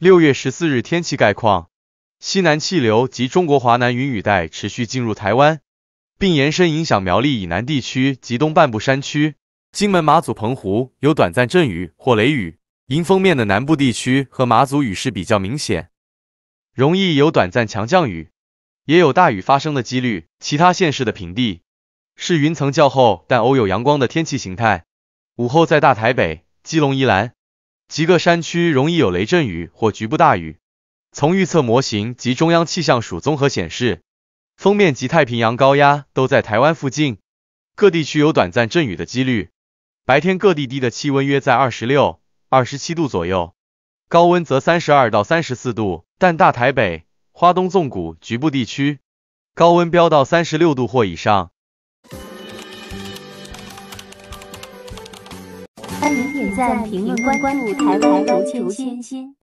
六月十四日天气概况：西南气流及中国华南云雨带持续进入台湾，并延伸影响苗栗以南地区及东半部山区。金门、马祖、澎湖有短暂阵雨或雷雨。迎风面的南部地区和马祖雨势比较明显，容易有短暂强降雨，也有大雨发生的几率。其他县市的平地是云层较厚，但偶有阳光的天气形态。午后在大台北、基隆、宜兰。极个山区容易有雷阵雨或局部大雨。从预测模型及中央气象署综合显示，封面及太平洋高压都在台湾附近，各地区有短暂阵雨的几率。白天各地低的气温约在二十六、二十七度左右，高温则三十二到三十四度，但大台北、花东纵谷局部地区，高温飙到三十六度或以上。欢迎点赞、评论、关注，台排读读千心。